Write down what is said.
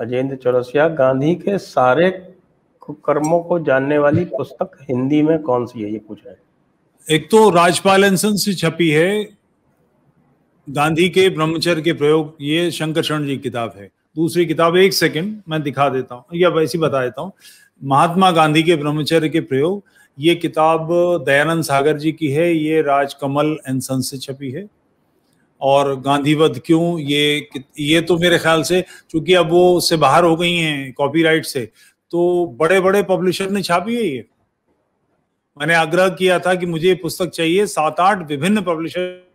अजेंद्र चौरसिया गांधी के सारे कर्मों को जानने वाली पुस्तक हिंदी में कौन सी है ये पूछ रहे एक तो राजपाल से छपी है गांधी के ब्रह्मचर्य के प्रयोग ये शंकर शरण जी किताब है दूसरी किताब एक सेकंड मैं दिखा देता हूँ या वैसे बता देता हूँ महात्मा गांधी के ब्रह्मचर्य के प्रयोग ये किताब दयानंद सागर जी की है ये राजकमल एनसन से छपी है और गांधीवध क्यों ये ये तो मेरे ख्याल से चूंकि अब वो उससे बाहर हो गई हैं कॉपीराइट से तो बड़े बड़े पब्लिशर ने छापी है ये मैंने आग्रह किया था कि मुझे ये पुस्तक चाहिए सात आठ विभिन्न पब्लिशर